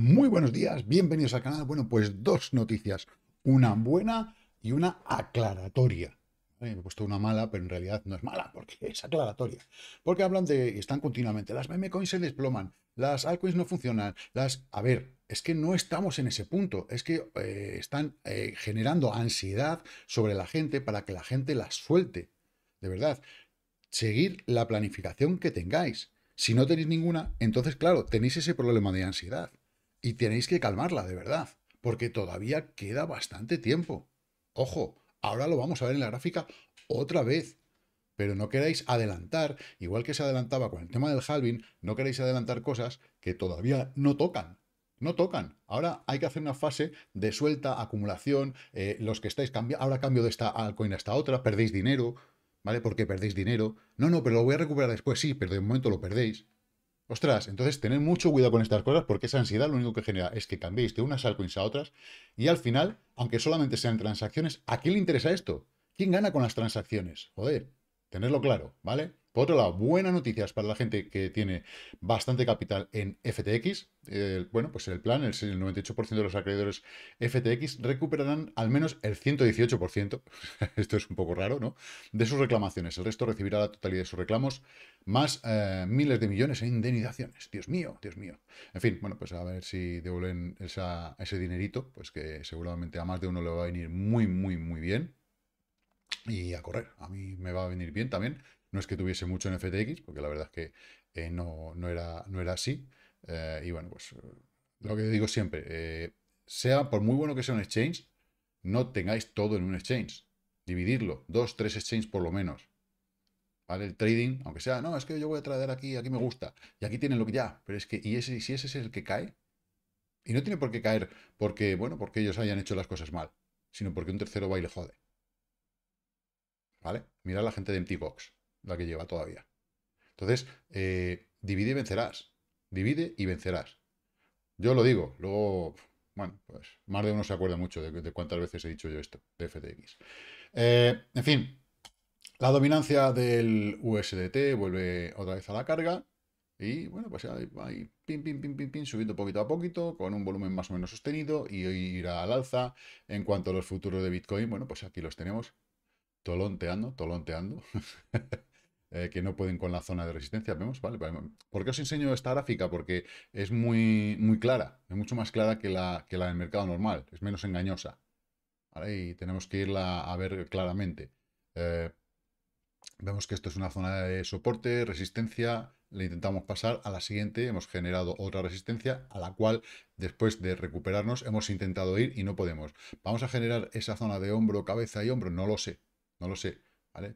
Muy buenos días, bienvenidos al canal. Bueno, pues dos noticias, una buena y una aclaratoria. Eh, me he puesto una mala, pero en realidad no es mala, porque es aclaratoria. Porque hablan de, y están continuamente, las meme coins se desploman, las altcoins no funcionan, las... A ver, es que no estamos en ese punto, es que eh, están eh, generando ansiedad sobre la gente para que la gente las suelte. De verdad, seguir la planificación que tengáis. Si no tenéis ninguna, entonces, claro, tenéis ese problema de ansiedad. Y tenéis que calmarla, de verdad, porque todavía queda bastante tiempo. Ojo, ahora lo vamos a ver en la gráfica otra vez. Pero no queráis adelantar, igual que se adelantaba con el tema del halving, no queréis adelantar cosas que todavía no tocan. No tocan. Ahora hay que hacer una fase de suelta, acumulación, eh, los que estáis cambiando, ahora cambio de esta altcoin a esta otra, perdéis dinero, ¿vale? Porque perdéis dinero. No, no, pero lo voy a recuperar después, sí, pero de momento lo perdéis. Ostras, entonces tened mucho cuidado con estas cosas porque esa ansiedad lo único que genera es que cambiéis de unas altcoins a otras y al final, aunque solamente sean transacciones, ¿a quién le interesa esto? ¿Quién gana con las transacciones? Joder, tenerlo claro, ¿vale? Por otro lado, buenas noticias para la gente que tiene bastante capital en FTX. bueno, pues el plan, el 98% de los acreedores FTX recuperarán al menos el 118%, esto es un poco raro, ¿no? De sus reclamaciones. El resto recibirá la totalidad de sus reclamos, más eh, miles de millones en indemnizaciones. Dios mío, Dios mío. En fin, bueno, pues a ver si devuelven ese dinerito, pues que seguramente a más de uno le va a venir muy, muy, muy bien. Y a correr. A mí me va a venir bien también. No es que tuviese mucho en FTX, porque la verdad es que eh, no, era, no era así. Eh, y bueno, pues eh, lo que digo siempre, sea por muy bueno que sea un exchange, no tengáis todo en un exchange. Dividirlo, dos, tres exchanges por lo menos. ¿Vale? El trading, aunque sea, no, es que yo voy a traer aquí, aquí me gusta, y aquí tienen lo que ya, pero es que, y ese, si ese es el que cae, y no tiene por qué caer porque, bueno, porque ellos hayan hecho las cosas mal, sino porque un tercero va y le jode. ¿Vale? Mirad la gente de Box la que lleva todavía. Entonces, eh, divide y vencerás. Divide y vencerás. Yo lo digo, luego, bueno, pues más de uno se acuerda mucho de, cuántas veces he dicho yo esto, de FTX. Eh, en fin, la dominancia del USDT vuelve otra vez a la carga. Y bueno, pues ahí, pim, pim, pim, pim subiendo poquito a poquito, con un volumen más o menos sostenido y hoy irá al alza. En cuanto a los futuros de Bitcoin, bueno, pues aquí los tenemos tolonteando, tolonteando. Eh, que no pueden con la zona de resistencia. ¿Vemos? Vale, ¿Por qué os enseño esta gráfica? Porque es muy, muy clara, es mucho más clara que la, que la del mercado normal, es menos engañosa. Y tenemos que irla a ver claramente. Eh, vemos que esto es una zona de soporte, resistencia, le intentamos pasar a la siguiente, hemos generado otra resistencia a la cual después de recuperarnos hemos intentado ir y no podemos. ¿Vamos a generar esa zona de hombro, cabeza y hombro? No lo sé, no lo sé.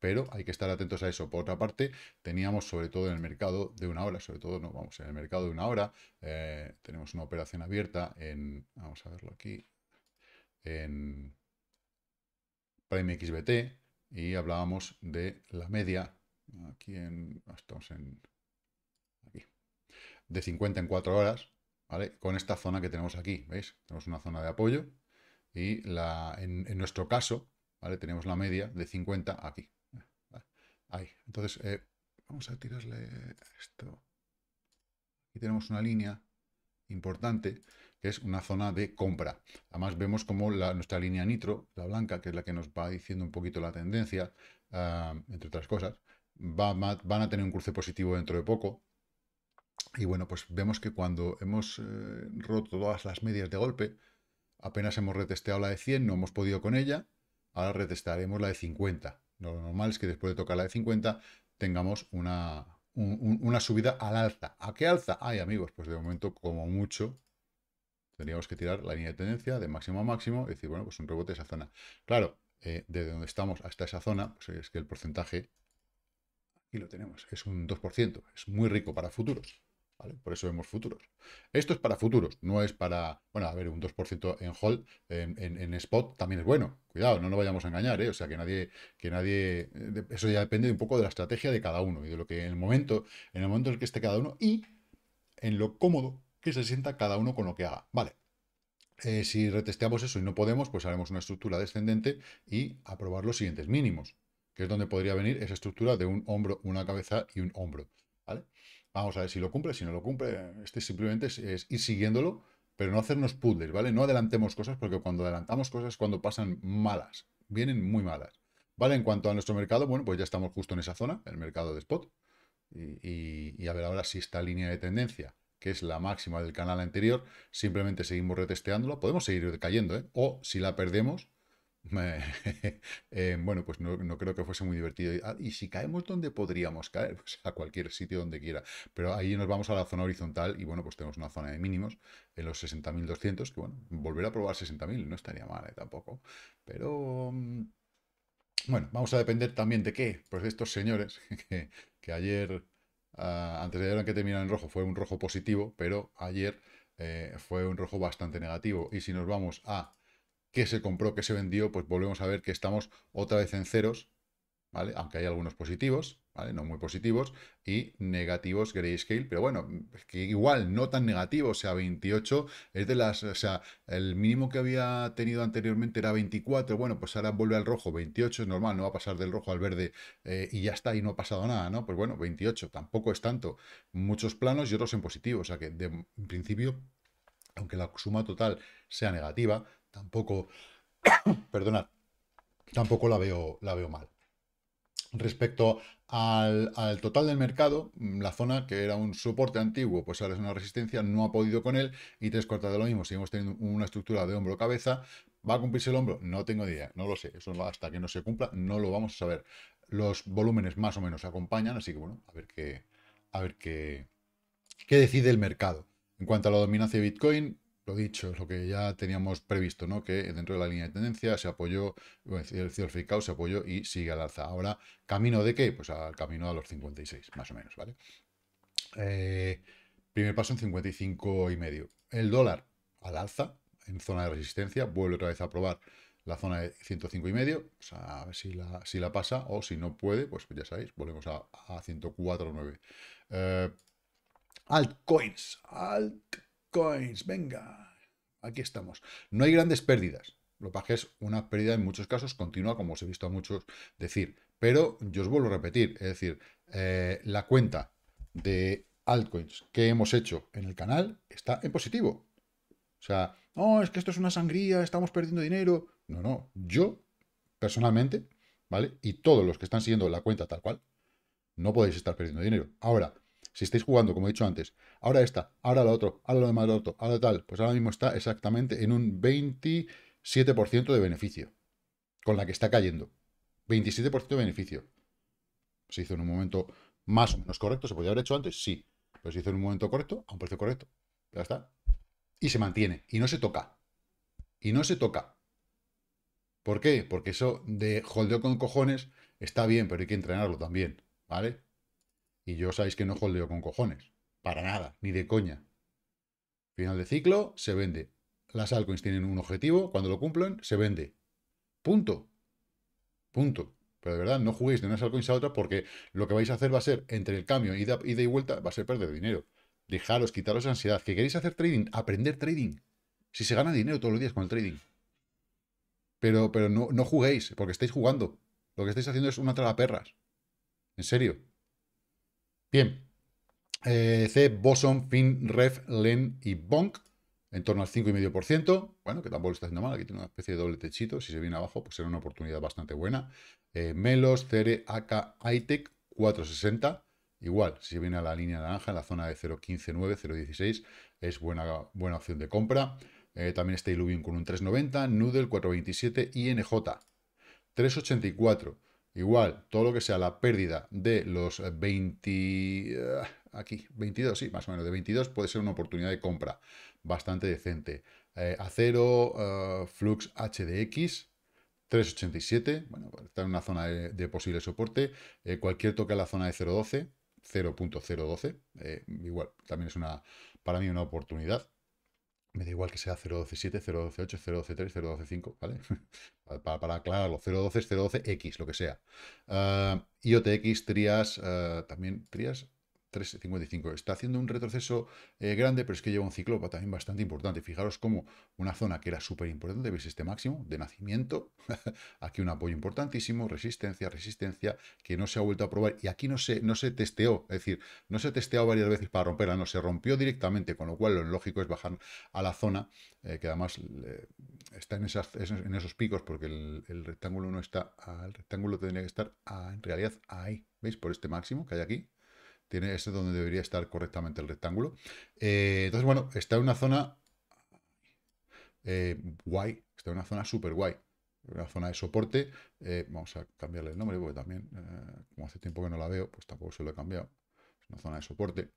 Pero hay que estar atentos a eso. Por otra parte, teníamos sobre todo en el mercado de una hora, sobre todo, no, vamos, en el mercado de una hora, eh, tenemos una operación abierta en, vamos a verlo aquí, en Prime y hablábamos de la media, aquí en, estamos en, aquí, de 50 en 4 horas, ¿vale? Con esta zona que tenemos aquí, ¿veis? Tenemos una zona de apoyo y la, en nuestro caso, tenemos la media de 50 aquí. Ahí. Entonces, eh, vamos a tirarle esto. Aquí tenemos una línea importante, que es una zona de compra. Además, vemos como nuestra línea nitro, la blanca, que es la que nos va diciendo un poquito la tendencia, ah, entre otras cosas, va, van a tener un cruce positivo dentro de poco. Y bueno, pues vemos que cuando hemos eh, roto todas las medias de golpe, apenas hemos retesteado la de 100, no hemos podido con ella, Ahora retestaremos la de 50. Lo normal es que después de tocar la de 50 tengamos una, subida al alza. ¿A qué alza? Ay, amigos, pues de momento como mucho tendríamos que tirar la línea de tendencia de máximo a máximo y decir, bueno, pues un rebote de esa zona. Claro, eh, desde donde estamos hasta esa zona, pues es que el porcentaje, aquí lo tenemos, es un 2%. Es muy rico para futuros. Por eso vemos futuros. Esto es para futuros, no es para... Bueno, a ver, un 2% en hold, en, spot también es bueno. Cuidado, no nos vayamos a engañar, ¿eh? O sea, que nadie... que nadie eh, Eso ya depende un poco de la estrategia de cada uno y de lo que en el momento en el momento en el que esté cada uno y en lo cómodo que se sienta cada uno con lo que haga. Vale. Eh, si retesteamos eso y no podemos, pues haremos una estructura descendente y aprobar los siguientes mínimos, que es donde podría venir esa estructura de un hombro, una cabeza y un hombro. ¿Vale? Vamos a ver si lo cumple, si no lo cumple. Este simplemente es, ir siguiéndolo, pero no hacernos puzzles, ¿vale? No adelantemos cosas porque cuando adelantamos cosas cuando pasan malas. Vienen muy malas. ¿Vale? En cuanto a nuestro mercado, bueno, pues ya estamos justo en esa zona, el mercado de spot. Y, y, a ver ahora si esta línea de tendencia, que es la máxima del canal anterior, simplemente seguimos retesteándola, podemos seguir cayendo, ¿eh? o si la perdemos, Eh, bueno, pues no, creo que fuese muy divertido. Y, ah, si caemos donde podríamos caer, pues a cualquier sitio donde quiera. Pero ahí nos vamos a la zona horizontal y bueno, pues tenemos una zona de mínimos en los 60.200, que bueno, volver a probar 60.000 no estaría mal ¿eh? tampoco. Pero... Mm, bueno, vamos a depender también de qué, pues de estos señores que, ayer, ah, antes de ayer que terminaron en rojo, fue un rojo positivo, pero ayer eh, fue un rojo bastante negativo. Y si nos vamos a que se compró, que se vendió, pues volvemos a ver que estamos otra vez en ceros, ¿vale? Aunque hay algunos positivos, ¿vale? No muy positivos, y negativos grayscale, pero bueno, que igual no tan negativo, o sea, 28 es de las, o sea, el mínimo que había tenido anteriormente era 24, bueno, pues ahora vuelve al rojo, 28 es normal, no va a pasar del rojo al verde eh, y ya está, y no ha pasado nada, ¿no? Pues bueno, 28 tampoco es tanto, muchos planos y otros en positivo, o sea que de en principio, aunque la suma total sea negativa, Tampoco, perdonad, tampoco la veo, la veo mal. Respecto al, total del mercado, mm, la zona que era un soporte antiguo, pues ahora es una resistencia, no ha podido con él y tres cuartas de lo mismo. Seguimos teniendo una estructura de hombro-cabeza. ¿Va a cumplirse el hombro? No tengo idea, no lo sé. Eso hasta que no se cumpla, no lo vamos a saber. Los volúmenes más o menos acompañan, así que bueno, a ver qué, a ver qué, qué decide el mercado. En cuanto a la dominancia de Bitcoin, lo dicho, es lo que ya teníamos previsto, ¿no? Que dentro de la línea de tendencia se apoyó, el cielo fiscal se apoyó y sigue al alza. Ahora, ¿camino de qué? Pues al camino a los 56, más o menos, ¿vale? Eh, primer paso en 55 y medio. El dólar al alza, en zona de resistencia, vuelve otra vez a probar la zona de 105 y medio, a ver si la, si la pasa, o si no puede, pues ya sabéis, volvemos a, 104.9. Eh, altcoins, Coins, venga, aquí estamos. No hay grandes pérdidas, lo que es una pérdida en muchos casos continua, como os he visto a muchos decir. Pero yo os vuelvo a repetir, es decir, eh, la cuenta de altcoins que hemos hecho en el canal está en positivo. O sea, no, es que esto es una sangría, estamos perdiendo dinero. No, no, yo personalmente, ¿vale? Y todos los que están siguiendo la cuenta tal cual, no podéis estar perdiendo dinero. Ahora, si estáis jugando, como he dicho antes, ahora esta, ahora lo otro, ahora lo de lo otro, ahora tal, pues ahora mismo está exactamente en un 27% de beneficio, con la que está cayendo. 27% de beneficio. ¿Se hizo en un momento más o menos correcto? ¿Se podía haber hecho antes? Sí. Pero se hizo en un momento correcto, a un precio correcto. Ya está. Y se mantiene. Y no se toca. Y no se toca. ¿Por qué? Porque eso de holdeo con cojones está bien, pero hay que entrenarlo también. ¿Vale? Y yo sabéis que no holdeo con cojones. Para nada, ni de coña. Final de ciclo, se vende. Las altcoins tienen un objetivo, cuando lo cumplen, se vende. Punto. Punto. Pero de verdad, no juguéis de unas altcoins a otras porque lo que vais a hacer va a ser, entre el cambio, ida, y vuelta, va a ser perder dinero. Dejaros, quitaros ansiedad. ¿Que queréis hacer trading? Aprender trading. Si se gana dinero todos los días con el trading. Pero, pero no, no juguéis, porque estáis jugando. Lo que estáis haciendo es una traga perras. En serio. Bien. Eh, C, Boson, Fin, Ref, Len y Bonk, en torno al 5,5%. Bueno, que tampoco está haciendo mal. Aquí tiene una especie de doble techito. Si se viene abajo, pues será una oportunidad bastante buena. Eh, Melos, Cere, AK, ITEC, 4,60%. Igual, si viene a la línea naranja, en la zona de 0,159, 0,16, es buena, buena opción de compra. Eh, también está Illuvium con un 3,90, Noodle 4,27 y NJ 3,84. Igual, todo lo que sea la pérdida de los 20... Eh, ah, aquí, 22, sí, más o menos, de 22 puede ser una oportunidad de compra bastante decente. a eh, acero, eh, Flux HDX, 3,87, bueno, está en una zona de, posible soporte. cualquier toque a la zona de 0,12, 0.012, igual, también es una, para mí una oportunidad. Me da igual que sea 0.12.7, 0.12.8, 0.12.3, 0.12.5, ¿vale? para, para, aclararlo, 0.12 0.12x, lo que sea. Ah, y IOTX, TRIAS, ah, también TRIAS, 3,55. Está haciendo un retroceso eh, grande, pero es que lleva un ciclo también bastante importante. Fijaros cómo una zona que era súper importante, veis este máximo de nacimiento, aquí un apoyo importantísimo, resistencia, resistencia, que no se ha vuelto a probar y aquí no se, no se testeó, es decir, no se testeó varias veces para romperla, no, se rompió directamente, con lo cual lo lógico es bajar a la zona, eh, que además está en, esas, en, esos picos, porque el, rectángulo no está, el rectángulo tendría que estar ah, en realidad ahí, ¿veis? Por este máximo que hay aquí, tiene, este es donde debería estar correctamente el rectángulo. Eh, entonces, bueno, está en una zona eh, guay, está en una zona súper guay. Una zona de soporte. Eh, vamos a cambiarle el nombre, porque también, como hace tiempo que no la veo, pues tampoco se lo he cambiado. Es una zona de soporte.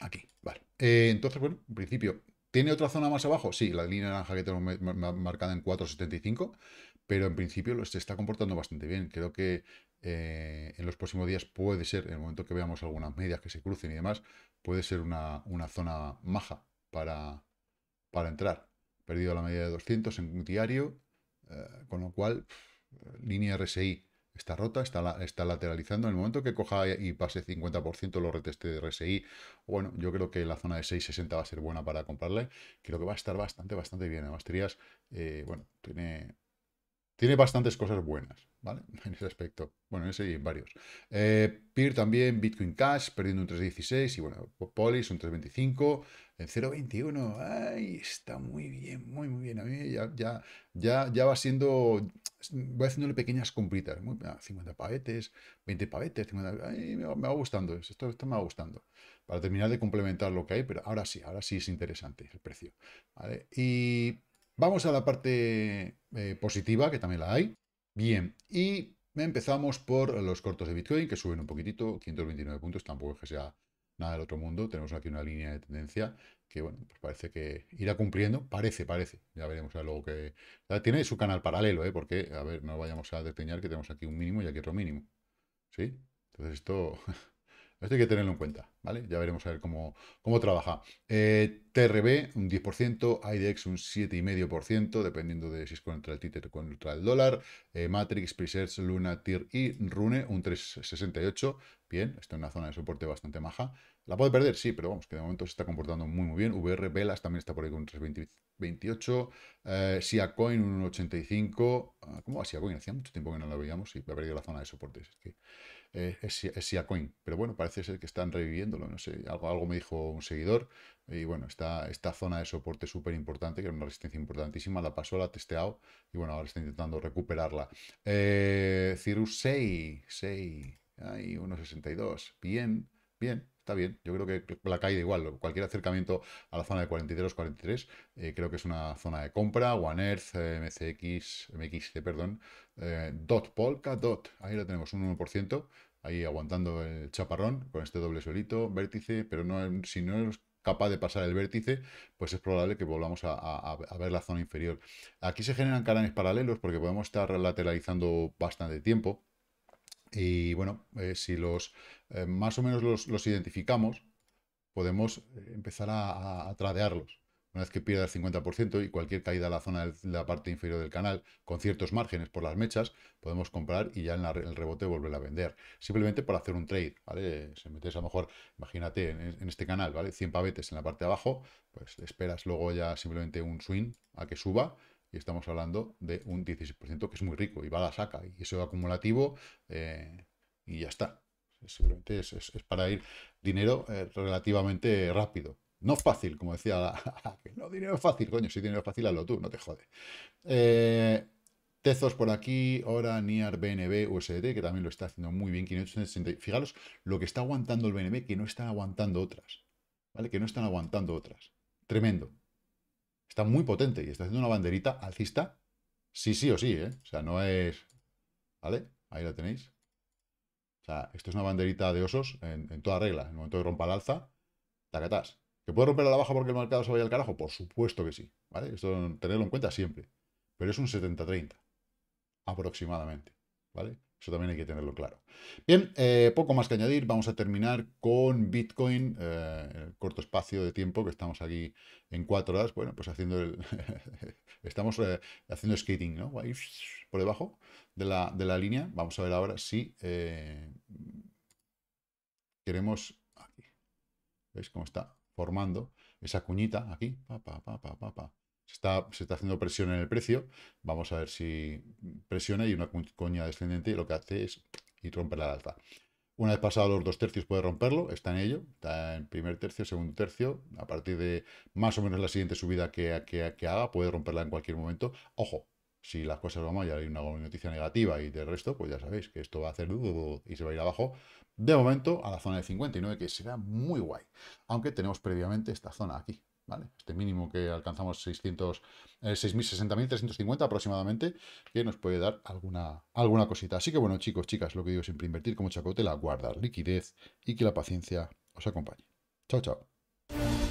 aquí, vale. entonces, bueno, en principio, ¿Tiene otra zona más abajo? Sí, la línea naranja que tenemos marcada en 4.75, pero en principio se está comportando bastante bien. Creo que eh, en los próximos días puede ser, en el momento que veamos algunas medias que se crucen y demás, puede ser una, zona maja para, para entrar. Perdido la media de 200 en un diario, eh, con lo cual línea RSI está rota, está, está lateralizando. En el momento que coja y pase 50% lo reteste de RSI, bueno, yo creo que la zona de 660 va a ser buena para comprarle. Creo que va a estar bastante, bastante bien. Además, Trias, eh, bueno, tiene, tiene bastantes cosas buenas. ¿vale? En ese aspecto. Bueno, en ese y varios. Eh, Peer también, Bitcoin Cash, perdiendo un 3.16 y bueno, Polis un 3.25, en 0.21. ¡Ay! Está muy bien, muy, muy bien. A mí ya, ya, ya, ya va siendo... Voy haciéndole pequeñas compritas. 50 ah, pavetes, 20 pavetes, me, va, gustando, esto, esto me va gustando. Para terminar de complementar lo que hay, pero ahora sí, ahora sí es interesante el precio. ¿vale? Y vamos a la parte eh, positiva, que también la hay. Bien, y empezamos por los cortos de Bitcoin, que suben un poquitito, 529 puntos, tampoco es que sea nada del otro mundo. Tenemos aquí una línea de tendencia que, bueno, pues parece que irá cumpliendo. Parece, parece. Ya veremos luego que... Tiene su canal paralelo, ¿eh? Porque, a ver, no vayamos a despeñar que tenemos aquí un mínimo y aquí otro mínimo. ¿Sí? Entonces esto... Esto hay que tenerlo en cuenta, ¿vale? Ya veremos a ver cómo, cómo trabaja. Eh, TRB un 10%, IDEX, un 7,5%, dependiendo de si es contra el títer o contra el dólar. Eh, Matrix, Presets, Luna, TIR y Rune un 3,68%. Bien, esto es una zona de soporte bastante maja. La puede perder, sí, pero vamos, que de momento se está comportando muy, muy bien. VR Velas también está por ahí con 3.28. Eh, Siacoin, 1.85. Ah, ¿Cómo va Siacoin? Hacía mucho tiempo que no la veíamos y ha perdido la zona de soporte. Es, que, eh, Coin Siacoin. Pero bueno, parece ser que están reviviéndolo. No sé, algo, algo me dijo un seguidor. Y bueno, esta, zona de soporte súper importante, que era una resistencia importantísima, la pasó, la ha testeado. Y bueno, ahora está intentando recuperarla. Eh, Cirrus 6, 6. Ahí, 1.62. Bien, bien está bien. Yo creo que la caída igual, cualquier acercamiento a la zona de 42, 43, eh, creo que es una zona de compra. One Earth, eh, MCX, MXC, perdón. Eh, dot, Polka, Dot. Ahí lo tenemos, un 1%. Ahí aguantando el chaparrón con este doble suelito, vértice, pero no, si no es capaz de pasar el vértice, pues es probable que volvamos a, a, ver la zona inferior. Aquí se generan canales paralelos porque podemos estar lateralizando bastante tiempo. Y bueno, eh, si los eh, más o menos los, identificamos, podemos eh, empezar a, tradearlos. Una vez que pierda el 50% y cualquier caída a la zona de la parte inferior del canal con ciertos márgenes por las mechas, podemos comprar y ya en, el rebote volver a vender. Simplemente para hacer un trade, ¿vale? Si metes a lo mejor, imagínate, en, este canal, ¿vale? 100 pavetes en la parte de abajo, pues esperas luego ya simplemente un swing a que suba y estamos hablando de un 16% que es muy rico y va la saca y eso acumulativo eh, y ya está. Seguramente es, para ir dinero eh, relativamente rápido. No fácil, como decía la, No, dinero fácil, coño. Si dinero fácil, hazlo tú, no te jode. Eh, Tezos por aquí, ahora NIAR, BNB, USDT, que también lo está haciendo muy bien. 560. Fijaros lo que está aguantando el BNB, que no están aguantando otras. ¿Vale? Que no están aguantando otras. Tremendo está muy potente y está haciendo una banderita alcista, sí, sí o sí, ¿eh? O sea, no es... ¿Vale? Ahí la tenéis. O sea, esto es una banderita de osos en, toda regla. En el momento de rompa el alza, tacatás. ¿Que puede romper a la baja porque el mercado se vaya al carajo? Por supuesto que sí, ¿vale? Esto tenerlo en cuenta siempre. Pero es un 70-30, aproximadamente, ¿vale? Eso también hay que tenerlo claro. Bien, eh, poco más que añadir. Vamos a terminar con Bitcoin, eh, corto espacio de tiempo que estamos aquí en cuatro horas. Bueno, pues haciendo el estamos eh, haciendo skating, ¿no? por debajo de la, de la, línea. Vamos a ver ahora si queremos... ¿Veis cómo está formando esa cuñita aquí? Pa, pa, pa, se está, haciendo presión en el precio. Vamos a ver si presiona y una coña descendente lo que hace es y romper la alza. Una vez pasado los dos tercios puede romperlo, está en ello, está en primer tercio, segundo tercio, a partir de más o menos la siguiente subida que, haga, puede romperla en cualquier momento. Ojo, si las cosas van mal y hay una noticia negativa y del resto, pues ya sabéis que esto va a hacer y se va a ir abajo, de momento a la zona de 59, que será muy guay, aunque tenemos previamente esta zona aquí. Este mínimo que alcanzamos 600, 6.060.350 eh, aproximadamente, que nos puede dar alguna, alguna cosita. Así que bueno, chicos, chicas, lo que digo siempre, invertir como chacotela, guardar liquidez y que la paciencia os acompañe. Chao, chao.